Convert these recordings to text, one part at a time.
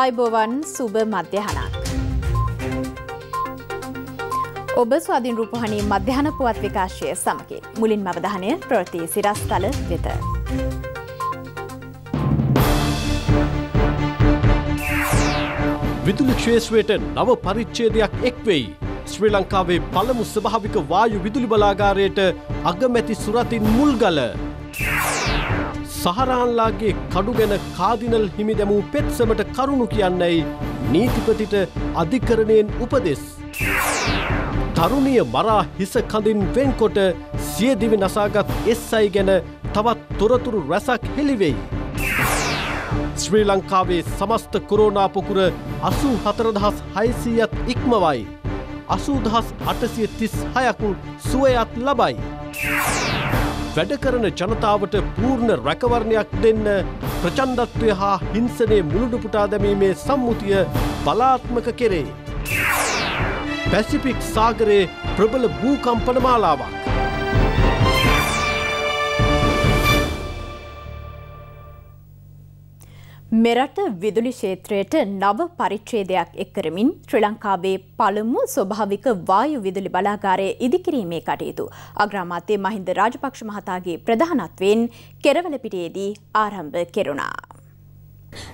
අයිබෝවන් සුභ මධ්‍යහනක්. ඔබ ස්වාධින් රූපහණී මධ්‍යහන පුවත් විකාශය සමකි මුලින් මවධානය ප්‍රෘතිය සිරස්තල වෙත. විදුලි ක්ෂේෂවයට නව පරිච්චේදයක් එක්වෙයි. ශ්‍රී ලංකාවේ පළමු ස්භාවික වායු විදුලි බලාගාරයට අගමැති සුරතින් මුල්ගල. සහරාන්ලාගේ කඩු ගැන කාදිනල් හිමිදැමූ පෙත්සමට කරුණු කියන්නයි නීතිපතිට අධිකරණයෙන් උපදෙස්. තරුණිය මරා හිස කඳින් වෙන්කොට සියදිවි නසාගත් එස්සයි ගැන තවත් තොරතුරු රැසක් හෙළිවෙයි. ශ්‍රී ලංකාවේ සමස්ත කොරෝනාපොකුර අසූ හතරදහස් හයිසීයත් ඉක්මවයි. අසූදහස් අටසිය තිස් හයකු සුවයත් ලබයි. වැඩ කරන ජනතාවට පූර්ණ රැකවරණයක් දෙන්න ප්‍රචන්දත්වය හා හිංසනය මුළුඩුපුටා දැමීමේ සම්මුතිය බලාත්මක කෙරේ. පැසිපික් සාගරයේ ප්‍රබල භූකම්පන මාලාවක්. මෙරට විදුලි ක්ෂේත්‍රයට නව පරිච්ඡේදයක් එක් කරමින් ශ්‍රී ලංකාවේ පළමු ස්වභාවික වායු විදුලි බලාගාරය ඉදිකිරීමේ කටයුතු අග්‍රාමාත්‍ය මහින්ද රාජපක්ෂ මහතාගේ ප්‍රධානත්වයෙන් කෙරවලපිටියේදී ආරම්භ කෙරුණා.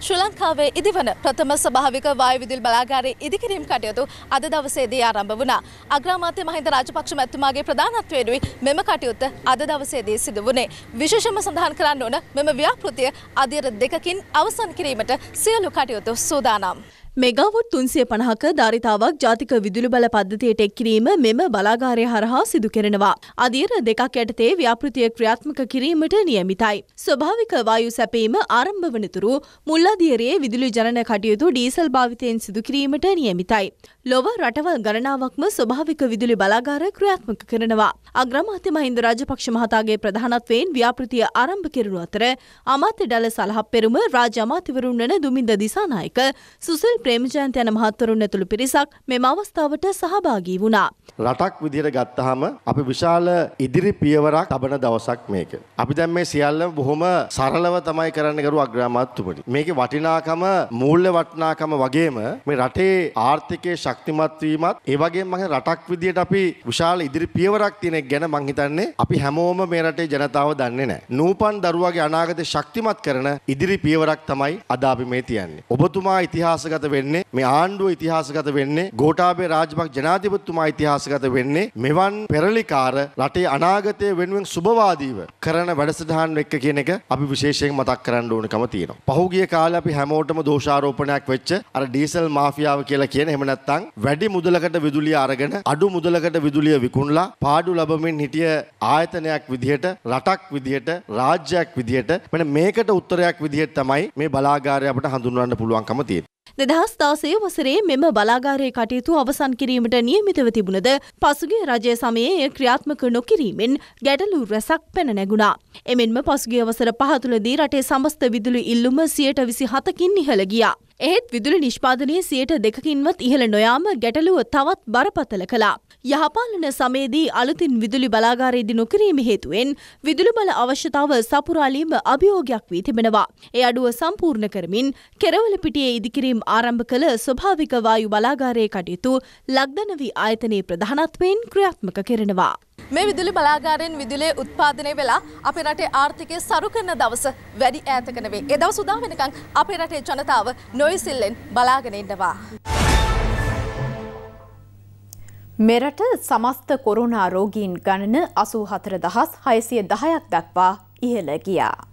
ශ්‍රී ලංකාවේ ඉදිවන ප්‍රථම ස්භාවික වායවිදිල් බලාගාරයේ ඉදිකිරීම් කටයුතු අද දවසේදී ආරම්භ වුණා. අග්‍රාමාත්‍ය මහින්ද රාජපක්ෂ මැතිතුමාගේ ප්‍රධානත්වයේදී මෙම කටයුත්ත අද දවසේදී සිදු වුණේ. විශේෂම සඳහන් කරන්න ඕන මෙම ව්‍යාපෘතිය අදියර දෙකකින් අවසන් කිරීමට සියලු කටයුතු සූදානම්. මෙගවොට් තුන්සේ පණහක ධාරිතාවක් ජාතික විදුලි බල පද්ධතියට එක්කිරීම මෙම බලාගාරය හරහා සිදු කරනවා. අදියර දෙකක් යටතේ ව්‍යාපෘතිය ක්‍රියාත්මක කිරීමට නියමිතයි. ස්වභාවික වායු සැපීම ආරම්භ වනතුරු මුල්ලාදියරයේ විදුලි ජනන කටයුතු ඩීසල් භාවිතයෙන් සිදු කිරීමට නියමිතයි. ලොව රටවල් ගණනාවක්ම ස්වභාවික විදුලි බලාගාර ක්‍රියාත්මක කරනවා. අග්‍රමාත්‍ය මහින්ද රාජපක්ෂ මහතාගේ ප්‍රධානත්වයෙන් ව්‍යාපෘතිය ආරම්භ කෙරුණු අතර අමාත්‍ය ඩල සලහ පෙරුම රාජ අමාත්‍යවරුන් වන දුමින්ද දිසානායක සුසිල් ප්‍රේමජයන්ත යන මහත්වරුන් ඇතුළු පිරිසක් මෙම අවස්ථාවට සහභාගී වුණා. රටක් විදිහට ගත්තාම අපි විශාල ඉදිරි පියවරක් තබන දවසක් මේක. අපි දැන් මේ සියල්ලම බොහොම සරලව තමයි කරන්න කරු අග්‍රාමාත්‍යතුමනි. මේකේ වටිනාකම මූල්‍ය වටිනාකම වගේම මේ රටේ ආර්ථිකයේ ශක්තිමත් වීමත් ඒ වගේම මම රටක් විදිහට අපි විශාල ඉදිරි පියවරක් තියෙන එක ගැන මං හිතන්නේ අපි හැමෝම මේ රටේ ජනතාව දන්නේ නැහැ. නූපන් දරුවාගේ අනාගතය ශක්තිමත් කරන ඉදිරි පියවරක් තමයි අද අපි මේ තියන්නේ. ඔබතුමා ඉතිහාසගත වෙන්නේ මේ ආණ්ඩුව ඉතිහාසගත වෙන්නේ ගෝඨාභය රාජපක්ෂ ජනාධිපතිතුමා ඉතිහාසගත වෙන්නේ මෙවන් පෙරලිකාර රටේ අනාගතය වෙනුවෙන් සුබවාදීව කරන වැඩසටහන් එක්ක කියන එක අපි විශේෂයෙන් මතක් කරන්න ඕනකම තියෙනවා. පහුගිය කාලේ අපි හැමෝටම දෝෂාරෝපණයක් වෙච්ච අර ඩීසල් මාෆියාව කියලා කියන එහෙම නැත්නම් වැඩි මුදලකට විදුලිය අරගෙන අඩු මුදලකට විදුලිය විකුණලා පාඩු ලබමින් හිටිය ආයතනයක් විදිහට රටක් විදිහට රාජ්‍යයක් විදිහට මෙන්න මේකට උත්තරයක් විදිහට තමයි මේ බලාගාරය අපිට හඳුන්වන්න පුළුවන්කම තියෙන්නේ දෙදහස් දාසය වසරේ මෙම බලාගාරය කටයුතු අවසන් කිරීමට නියමිතව තිබුණද පසුගේ රජය සමයේ ක්‍රියාත්මක නොකිරීමෙන් ගැටලු රැසක් පැන නැගුණා. එමෙන්ම පසුගේ අවසර පහතුලදී රටේ සමස්ත විදුලි ඉල්ලුම සියයට විසි හතකින් ඉහළ ගියා. එහෙත් විදුලි නිෂ්පාදනය සියයට දෙකකින්වත් ඉහළ නොයාම ගැටලුව තවත් බරපතල කළා. යහපාලන සමයේදී අලුතින් විදුලි බලාගාරයේදී නොකිරීම හේතුවෙන් විදුලි බල අවශ්‍යතාව සපුරාලීම අභියෝගයක් වී තිබෙනවා. ඒ අඩුව සම්පූර්ණ කරමින් කෙරවල පිටියේ ඉදිකිරීම් ආරම්භ කළ ස්වභාවික වායු බලාගාරයේ කටයුතු ලක්දනවී ආයතනයේ ප්‍රධානත්වයෙන් ක්‍රියාත්මක කරනවා. මේ විදුලි බලාගාරයෙන් විදුලිය උත්පාදනය වෙලා අපේ රටේ ආර්ථිකය සරු කරන දවස වැඩි ඈතක නෙවෙයි. ඒ දවස උදා වෙනකන් අපේ රටේ ජනතාව නොය සොයිසිල්ලෙන් බලාගෙන ඉන්නවා. මෙරට සමස්ත කොරුණා රෝගීන් ගණන අසූ හතර දහස් හයසිය දහයක් දක්වා ඉහළ ගියා.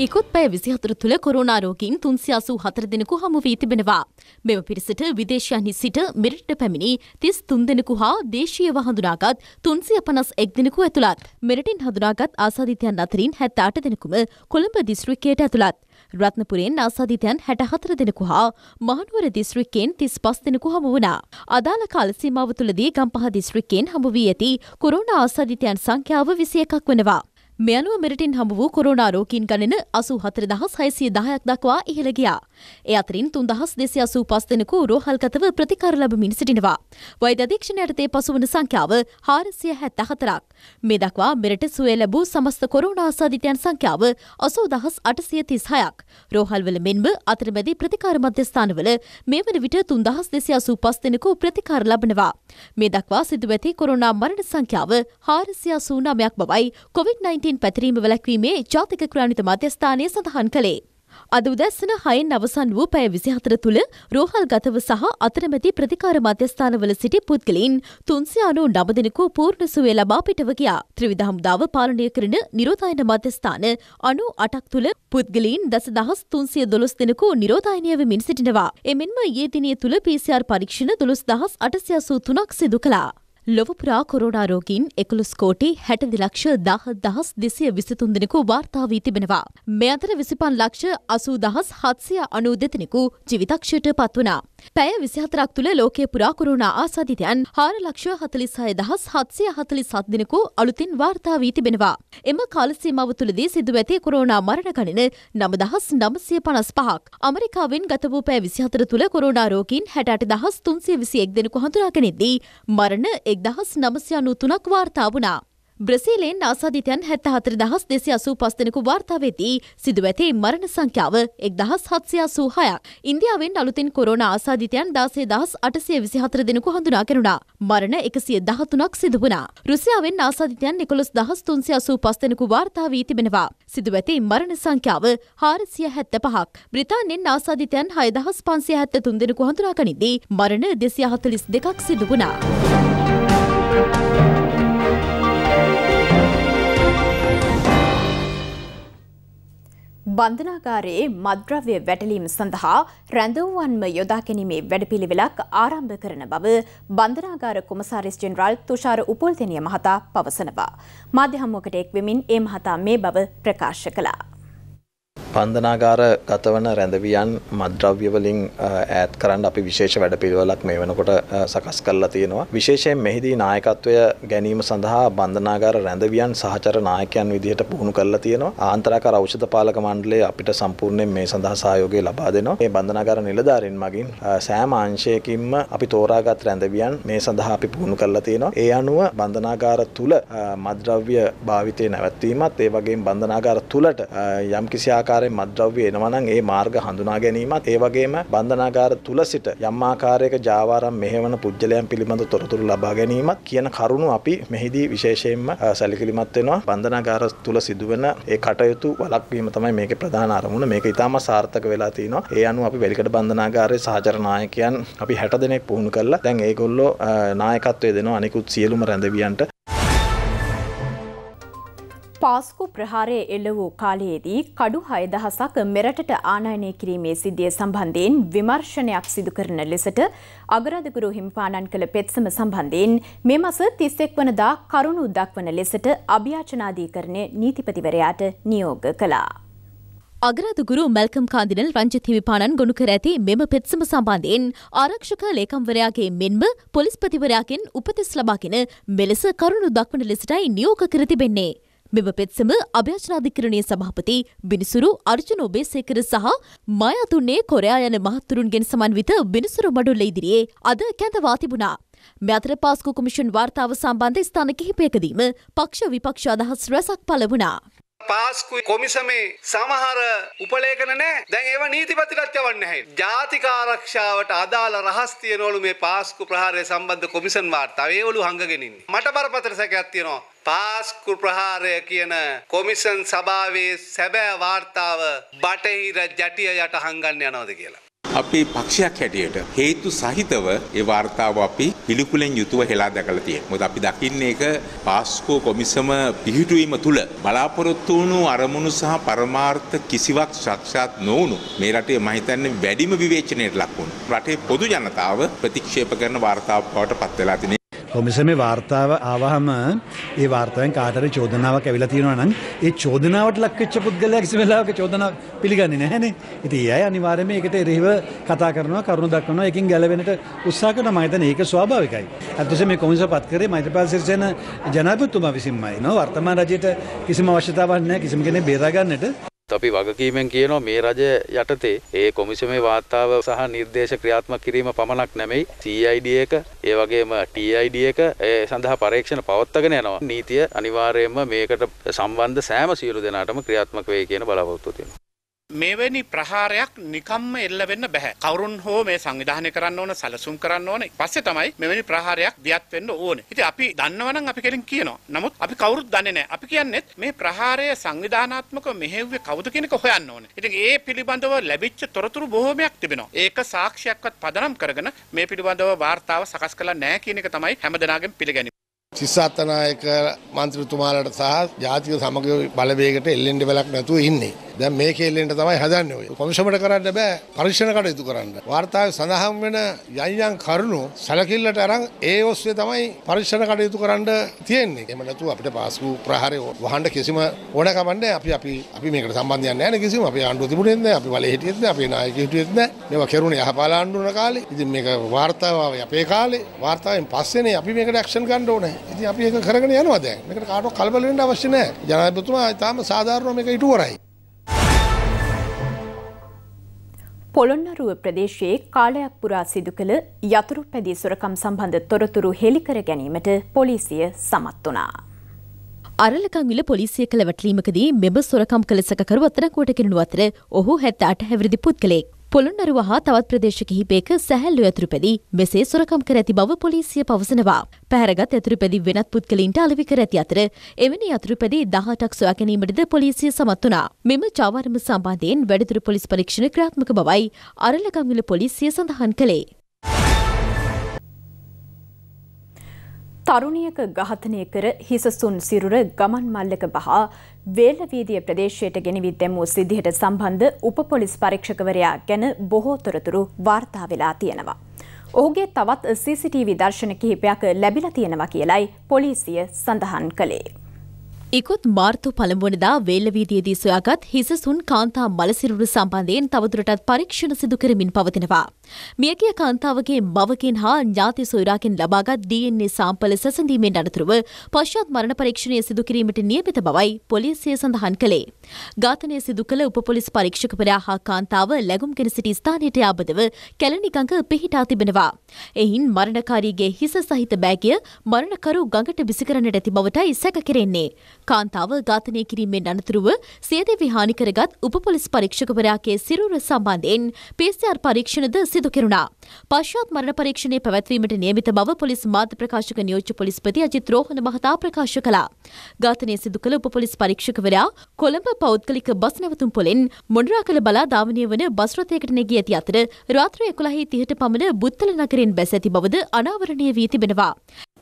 ඉකුත් පැය විසිහතර තුළ කොරුණාරෝගීන් තුන්සි අසූ හතර දෙනෙකු හමුවී තිබෙනවා. මෙම පිරිසට විදේශයන්හි සිට මෙරට පැමිණි තිස් තුන් දෙනෙකු හා දේශීය වහඳුනාගත් තුන්සිය පනස් එක් දෙනෙකු ඇතුළත්. මෙරටින් හඳුනාගත් ආසාධීතයන් අතරින් හැත්තාට දෙනෙකුම කොළඹ දිස්ත්‍රික්කයට ඇතුළත්. රත්නපුරෙන් ආසාධීතයන් හැටහතර දෙනෙකු හා මහනුවර දිස්ත්‍රික්කෙන් තිස් පස් දෙනෙකු හමු වුණා. අදාළ කාලසීමාව තුළදී ගම්පහ දිස්ත්‍රික්කෙන් හමුවී ඇති කොරුණ ආසාධීතයන් සංඛ්‍යාව විසි එකක් වනවා. මේ අනුව මෙරටින් හඹ වූ කොරෝනා රෝගීන් ගණන අසූ හතර දහස් හයසිය දහයක් දක්වා ඉහළ ගියා. ඒ අතරින් තුන්දහස් දෙසි අසූ පස් දෙනෙකු රෝහල්ගතව ප්‍රතිකාර ලැබමින් සිටිනවා. වෛද්‍ය අධීක්ෂණ යටතේ පසුවන සංඛ්‍යාව හාරසිය හැත්ත හතරක්. මේ දක්වා මෙරට සුවේ ලැබූ සමස්ත කොරුණාසාධිතයන් සංඛ්‍යාව අසූ දහස් අටසිය තිස් හයක්. රෝහල්වල මෙන්ම අතරමැදි ප්‍රතිකාර මධ්‍යස්ථානවල මේ වන විට තුන්දහස් දෙසි අසූ පස් දෙනෙකු ප්‍රතිකාර ලබනවා. මේ දක්වා සිදු ඇති කොරුණා මරණ සංඛ්‍යාව හාරසිය අසූ නමයක් බවයි කොවිD-19 පැතිරීම වැළැක්වීමේ ජාතික ක්‍රාණිත මධ්‍යස්ථානය සඳහන් කළේ. අද උදැස්සන හයෙන් අවසන් වූ පැය විසි හතර තුළ රෝහල් ගතව සහ අතරමැති ප්‍රතිකාර මධ්‍යස්ථානවල සිටි පුද්ගලයින් තුන්සි අනු නබදෙනකු පූර්ණ සුවේ ලබා පිටව ගියා ත්‍රවිධ හමුදාව පාලනය කරන නිරෝධායන මධ්‍යස්ථාන අනු අටක් තුළ පුද්ගලයින් දස දහස් තුන්සිය දොළොස් දෙනෙකු නිරෝධායනය වෙමින් සිටිනවා එමෙන්ම ඒ දිනය තුළ පිසිR පරීක්ෂණ දොළොස් දහස් අටසියසූ තුනක් සිදු කළා ලොවපුරා කොරෝනාරෝගීන් එකොළොස් කෝටි හැට දිලක්ෂ දහ දහස් දෙසිය විසිතුන් දෙනෙකු වාර්තාාවී තිබෙනවා. මෙ අතර විසිපන් ලක්ෂ අසූ දහස් හත්සිය අනූ දෙතෙනෙකු ජිවිතක්ෂයට පත්වනා. පැය විසිහතරක් තුළ ලෝකේ පුරා කොරුණා ආසාධිතයන් හාර ලක්ෂ හතලිසාය දහස් හත්සිය හතලි සත්දිනෙකු අලුතින් වාර්තාාවී තිබෙනවා. එම කාලසීමාව තුළදී සිදු ඇති කොරෝනා මරණ ගණන නමදහස් නමසය පනස් පහක්. අමරිකාවෙන් ගතවූ පෑ විසිහතර තුළ කොරෝනාරෝගීන් හැට දහස් තුන්සේ විසි එක් දෙෙනෙකු හඳුරාගෙනෙදී මරණ එක් දහස් නමසයනු තුනක් වාර්තා වුණා. බ්‍රසීලෙන් ආසාධිතයන් හැත්ත හතර දහස් දෙසි අසූ පස්තනකු වාර්තාවේදී සිදුව ඇති මරණ සංඛ්‍යාව එක් දහස් හත්සය අසූ හයක් ඉන්දියාවෙන් අලුතින් කොරෝන ආසාධිතයන් දාසේ දහස් අටසය විසි හතර දෙනෙකු හඳුනා කෙනුණා මරණ එකසිය දහතුනක් සිදුවනා රුසියාවෙන් ආසාධිතයන් නිකොළොස් දහස් තුන්සය අසූ පස්තනකු වාර්තා වී තිබෙනවා සිදුව ඇති මරණ සංඛ්‍යාව හාරසිය හැත්ත පහක් බ්‍රතාන්යෙන් ආසාධිතයන් හය දහස් පන්සිය හැත්ත තුන්දෙනෙකු හඳුනා කනිදී මරණ දෙසිය හතලිස් දෙකක් සිදුවනා. බන්ධනාගාරයේ මද්‍රව්‍ය වැටලීම සඳහා රැඳවුවන්ම යොදා ගැනීමේ වැඩපිළිවෙලක් ආරම්භ කරන බව බන්ධනාගාර කොමසාරිස් ජෙනරාල් තුෂාර උපොල්තෙනිය මහතා පවසනවා. මාධ්‍ය හමුවකට එක්වෙමින් ඒ මහතා මේ බව ප්‍රකාශ කළා. පන්දනාගාර ගතවන රැඳවියන් මද්‍රව්‍යවලින් ඈත් කරන්න අපි විශේෂ වැඩ පිළිවලක් මේ වනකොට සකස් කරලා තියෙනවා විශේෂයෙන් මෙහිදී නායකත්වය ගැනීම සඳහා බන්ධනාගාර රැඳවියන් සහචර නායකයන් විදිහට පුහුණු කරලා තියෙනවා ආන්තරාකාර ඖෂධ පාලක මණ්ඩලය අපිට සම්පූර්ණයෙන් මේ සඳහා සහයෝගය ලබා දෙනවා මේ බන්ධනාගාර නිලධාරීන් මගින් සෑම අංශයකින්ම අපි තෝරාගත් රැඳවියන් මේ සඳහා අපි පුහුණු කරලා තියෙනවා ඒ අනුව බන්ධනාගාර තුල මද්‍රව්‍ය භාවිතය නැවැත්වීමත් ඒ වගේම බන්ධනාගාර තුලට යම්කිසි ආකාර ආකාරයෙන් මද්ද්‍රව්‍ය එනවා නම් ඒ මාර්ග හඳුනා ගැනීමත් ඒ වගේම බන්ධනාගාර තුල සිට යම් ආකාරයක ජාවාරම් මෙහෙවන පුජ්‍යලයන් පිළිබඳ තොරතුරු ලබා ගැනීමත් කියන කරුණු අපි මෙහිදී විශේෂයෙන්ම සැලකිලිමත් වෙනවා බන්ධනාගාර තුල සිදුවන ඒ කටයුතු වළක්වීම තමයි මේකේ ප්‍රධාන අරමුණ මේක ඉතාම සාර්ථක වෙලා තිනවා ඒ අනුව අපි වැලිකඩ බන්ධනාගාරයේ සහචර නායකයන් අපි 60 දෙනෙක් පුහුණු කරලා දැන් ඒගොල්ලෝ නායකත්වය දෙනවා අනිකුත් සියලුම රැඳවියන්ට පාස්කු ප්‍රහාරය එල්ල වූ කාලයේදී කඩු හයදහසක් මෙරටට ආනයනය කිරීමේ සිද්ධිය සම්බන්ධයෙන් විමර්ශනයක් සිදු කරන ලෙසට අගරධගුරු හිමිපාණන් කළ පෙත්සම සම්බන්ධයෙන් මේ මස තිස්සෙක් වනදා කරුණු දක්වන ලෙසට අභ්‍යාචනාධීකරණය නීතිපතිවරයාට නියෝග කළා. අගරාධගුරු මැල්කම් කාන්දිනල් රංජිත් හිමිපාණන් ගොනු කර ඇති මෙම පෙත්සම සම්බන්ධයෙන් ආරක්ෂක ලේකම්වරයාගේ මෙන්ම පොලිස්පතිවරයාගෙන් උපදෙස් ලබාගෙන මෙලෙස කරුණු දක්වන ලෙසටයි නියෝග කර තිබෙන්නේ. මෙම පෙත්සම අභ්‍යාචනාධිකරණයේ සභාපති බිනිසුරු අර්ජුන ඔබේසේකර සහ මය අතුන්නේ කොරයා යන මහත්තුරුන්ගෙන් සමන්විත බිනිසුරු මඩුල්ල ඉදිරියේ අද කැඳවා තිබුණා. මෙතර පාස්කු කොමිෂන් වාර්තාව සම්බන්ධ ස්ථාන කිහිපයකදීම පක්ෂ විපක්ෂ අදහස් රැසක් පළ වුණා. පාස්කු කොමිසමේ සමහර උපලේඛන නැහැ. දැන් ඒවා නීතිපතිටත් යවන්නේ නැහැ. ජාතික ආරක්ෂාවට අදාළ රහස් තියනවලු මේ පාස්කු ප්‍රහාරය සම්බන්ධ කොමිෂන් වාර්තාව. ඒවලු හංගගෙන ඉන්නේ. මට බරපතල සැකයක් තියෙනවා. පාස්කු ප්‍රහාරය කියන කොමිෂන් සභාවේ සැබෑ වාර්තාව බටහිර ජටිය යට හංගන්න යනවද කියලා. අපේ පක්ෂයක් හැටියට හේතු සහිතව ඒ වාර්තාව අපි පිළිකුලෙන් යුතුව හෙලා දැකලා තියෙනවා. මොකද අපි දකින්නේ ඒක පාස්කෝ කොමිසම පිහිටුවීම තුල බලාපොරොත්තු වුණු අරමුණු සහ පරමාර්ථ කිසිවක් සාක්ෂාත් නොවුණු මේ රටේ මම හිතන්නේ වැඩිම විවේචනයට ලක් වුණු. රටේ පොදු ජනතාව ප්‍රතික්ෂේප කරන වාර්තාවක් බවට පත් වෙලා කොමිසම වාර්තාව ආවහම ඒ වාර්තාවෙන් කාටර චෝදනාවක් ඇවිලා තියෙනවා නම් ඒ චෝදනාවට ලක්වෙච්ච පුද්ගලයා කිසි වෙලාවක චෝදනාව පිළිගන්නේ නැහනේ. ඉතින් ඒ අය අනිවාර්යයෙන්ම ඒකට එරෙහිව කතා කරනවා, කරුණු දක්වනවා, ඒකෙන් ගැලවෙන්නට උත්සාහ කරනවා. මම හිතන්නේ ඒක ස්වාභාවිකයි. අත්වසේ මේ කොමිසම පත් කරේ මෛත්‍රීපාල සිරිසේන ජනාධිපතිතුමා විසින්මයි. නෝ වර්තමාන රජයට කිසිම අවශ්‍යතාවක් නැහැ කිසිම කෙනෙක් බේරා ගන්නට. අපි වගකීමෙන් කියනවා මේ රජය යටතේ ඒ කොමිසමේ වාර්තාව සහ නිර්දේශ ක්‍රියාත්මක කිරීම පමණක් නෙමෙයි CID එක ඒ වගේම TID එක ඒ සඳහා පරීක්ෂණ පවත්වාගෙන යනවා. නීතිය අනිවාර්යයෙන්ම මේකට සම්බන්ධ සෑම සියලු දෙනාටම ක්‍රියාත්මක වෙයි කියන බලාපොරොත්තුව තියෙනවා. මෙවැනි ප්‍රහාරයක් නිකම්ම එල්ල වෙන්න බැහැ. කවුරුන් හෝ මේ සංවිධානය කරන්න ඕන, සැලසුම් කරන්න ඕන. පස්සේ තමයි මෙවැනි ප්‍රහාරයක් දියත් වෙන්න ඕනේ. ඉතින් අපි දන්නවනම් අපි කෙලින් කියනවා. නමුත් අපි කවුරුත් දන්නේ නැහැ. අපි කියන්නේ මේ ප්‍රහාරය සංවිධානාත්මකව මෙහෙව්වේ කවුද කියන එක හොයන්න ඕනේ. ඉතින් ඒ පිළිබඳව ලැබිච්ච තොරතුරු බොහෝමයක් තිබෙනවා. ඒක සාක්ෂියක්වත් පදනම් කරගෙන මේ පිළිබඳව වාර්තාව සකස් කළා නැහැ කියන එක තමයි හැමදෙනාගෙන් පිළිගැනීම. සිස්සාතනායක මන්ත්‍රීතුමාලට සහ ජාතික සමග බලවේගයට එල්ලෙන්න වෙලක් නැතුව ඉන්නේ. දැන් මේ කෙල්ලෙන්ට තමයි හදන්නේ ඔය. කොමිෂමට කරන්න බෑ පරීක්ෂණ කටයුතු කරන්න. වාර්තාවේ සඳහන් වෙන යයියන් කරුණු සැලකිල්ලට අරන් ඒ ඔස්සේ තමයි පරීක්ෂණ කටයුතු කරන්න තියෙන්නේ. එහෙම නැතුව අපිට පාස්කු ප්‍රහාරය වහන්න කිසිම ඕනකම නැහැ. අපි අපි අපි මේකට සම්බන්ධයක් නැහැ නේ කිසිම. අපි ආණ්ඩුව තිබුණේ නැහැ. අපි වලේ හිටියෙත් නැහැ. අපේ නායකයෙක් හිටියෙත් නැහැ. මේවා කෙරුණේ යහපාල ආණ්ඩුවන කාලේ. ඉතින් මේක වාර්තාව අපේ කාලේ වාර්තාවෙන් පස්සේනේ අපි මේකට ඇක්ෂන් ගන්න ඕනේ. ඉතින් අපි ඒක කරගෙන යනවා දැන්. මේකට කාටවත් කලබල වෙන්න අවශ්‍ය නැහැ. ජනාධිපතිතුමා තාම සාධාරණව මේක ඉටු කරයි. පොළොන්නරුව ප්‍රදේශයේ කාලයක් පුරා සිදු කළ යතුරු පැදී සොරකම් සම්බන්ධ තොරතුරු හෙළිකර ගැනීමට පොලිසිය සමත් වනා. අරලකංවිල පොලිසිය කළ වැටලීමකදී මෙම සොරකම් කළ සකරු අතරකුවට කෙනු අතර ඔහු හැත්ත අට හැවිරිදි පුද්ගලෙක්. පොළොන්නරුව හා තවත් ප්‍රදේශ කිහිපයක සැහැල්ලු ඇතුරුපැදි මෙසේ සොරකම් කර ඇති බව පොලිසිය පවසනවා. පැහැරගත් ඇතුරුපැදි වෙනත් පුද්ගලින්ට අලෙවි කර ඇති අතර එවැනි ඇතුරුපැදි 18ක් සොයා ගැනීමටද පොලිසිය සමත් වුණා. මෙම චාවර්ම සම්බන්ධයෙන් වැඩිදුර පොලිස් පරීක්ෂණ ක්‍රියාත්මක බවයි අරලගම්විල පොලිසිය සඳහන් කළේ. තරුණියක ඝාතනය කර හිසසුන් සිරුර ගමන් මල්ලක බහා වේලවීදිය ප්‍රදේශයට ගෙනවී දැමූ සිද්ධියට සම්බන්ධ උපපොලිස් පරීක්ෂකවරයා ගැන බොහෝ තොරතුරු වාර්තා වෙලා තියෙනවා. ඔහුගේ තවත් CCTV දර්ශන කිහිපයක් ලැබිලා තියෙනවා කියලයි පොලිසිය සඳහන් කළේ. ඉකුත් මාර්තු පළමුවනදා වේලවීදියේදී සොයාගත් හිසසුන් කාන්තා මලසිරුරු සම්බන්ධයෙන් තවදුරටත් පරීක්ෂණ සිදු කරමින් පවතිනවා. මියගිය කාන්තාවගේ මවකින් හා ඥාති සොයුරාකින් ලබාගත් DNA සාම්පල සැසඳීමෙන් අනතුරුව පශ්චාත් මරණ පරීක්ෂණය සිදු කිරීමට නියමිත බවයි පොලිසිය සඳහන් කළේ. ඝාතනය සිදු කළ උපපොලිස් පරීක්ෂකවරයා හා කාන්තාව ලැබුම්ගෙන සිටි ස්ථානයට යාබදව කැලණිගඟ පිහිටා තිබෙනවා. එයින් මරණකාරීගේ හිස සහිත බෑගය මරණකරු ගඟට විසිකරන්නට ඇති බවටයි සැක කෙරෙන්නේ. කාන්තාව ඝාතනය කිරීමෙන් අනතුරුව සියදෙවි හානි කරගත් උපපොලිස් පරීක්ෂකවරයාගේ සිරුර සම්බන්ධයෙන් PCR පරීක්ෂණද සිදු කෙරුණා. පශ්චාත් මරණ පරීක්ෂණය පැවැත්වීමට නියමිත බව පොලිස් මාධ්‍ය ප්‍රකාශක නියෝජ්‍ය පොලිස්පති අජිත් රෝහණ මහතා ප්‍රකාශ කළා. ඝාතනය සිදු කළ උපපොලිස් පරීක්ෂකවරයා කොළඹ පෞද්ගලික බස් නැවතුම් පොලෙන් මොණරාකල බලා ධාවනය වන බස් රථයකට නැගී ඇති අතර රාත්‍රී 11:30ට පමණ බුත්තල නගරෙන් බැස ඇති බවද අනාවරණය වී තිබෙනවා.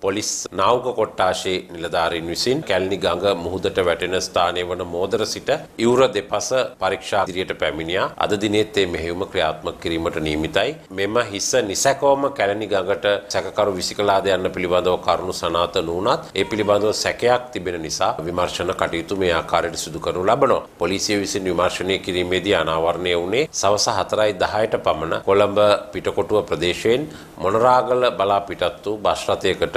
පොලිස් නාවක කොට්ටාශයේ නිලධාරීන් විසින් කැලණි ගඟ මුහුදට වැටෙන ස්ථානය වන මෝදර සිට ඉවුර දෙපස පරීක්ෂා ඉදිරියට පැමිණියා. අද දිනෙත් මේ මෙහෙයුම ක්‍රියාත්මක කිරීමට නියමිතයි. මෙම හිස නිසැකවම කැලණි ගඟට සැකකරු විසිකලාද යන්න පිළිබඳව කරුණු සනාත නුනත් ඒ පිළිබඳව සැකයක් තිබෙන නිසා විමර්ශන කටයුතු මේ ආකාරයට සිදු කරනු ලබනවා. පොලිසිය විසින් විමර්ශනය කිරීමේදී අනාවරණය වුණේ සවස 4:10ට පමණ කොළඹ පිටකොටුව ප්‍රදේශයෙන් මොනරාගල බලා පිටත් වූ බස් රථයකට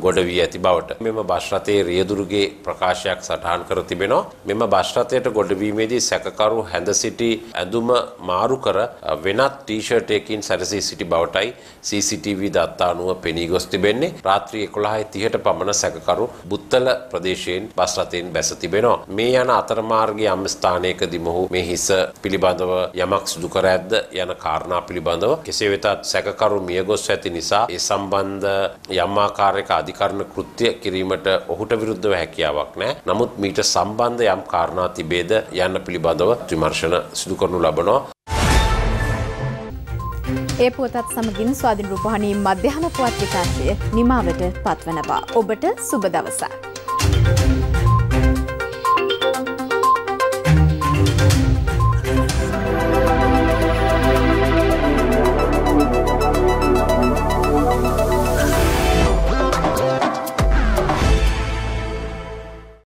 ගොඩ වී ඇති බවට මෙම බස්රතයේ රියදුරුගේ ප්‍රකාශයක් සටහන් කර තිබෙනවා මෙම බස්රතයට ගොඩවීමේදී සැකකරු හැඳ සිටි ඇඳුම මාරු කර වෙනත් ටීෂර්ට් එකකින් සැරසී සිටි බවටයි CCTV දත්තානුව පෙනී ගොස් තිබෙන්නේ රාත්‍රී 11:30ට පමණ සැකකරු බුත්තල ප්‍රදේශයෙන් බස්රතයෙන් බැස තිබෙනවා මේ යන අතරමාර්ගයේ යම් ස්ථානයකදී මොහු මේ හිස පිළිබඳව යමක් සිදු කර ඇද්ද යන කාරණා පිළිබඳව කෙසේ වෙතත් සැකකරු මියගොස් ඇති නිසා ඒ සම්බන්ධ යම් ආකාරයක අධිකරණ කෘත්‍ය කිරීමට ඔහුට විරුද්ධව හැකියාවක් නෑ. නමුත් මීට සම්බන්ධ යම් කාරණා තිබේද යන්න පිළිබඳව විමර්ශන සිදු කරනු ලබනවා. ඒ පුවතත් සමගින් ස්වාධින් රූපහණී මධ්‍යහන පුවත් විකාශය නිමාවට පත්වනවා. ඔබට සුබ දවසක්.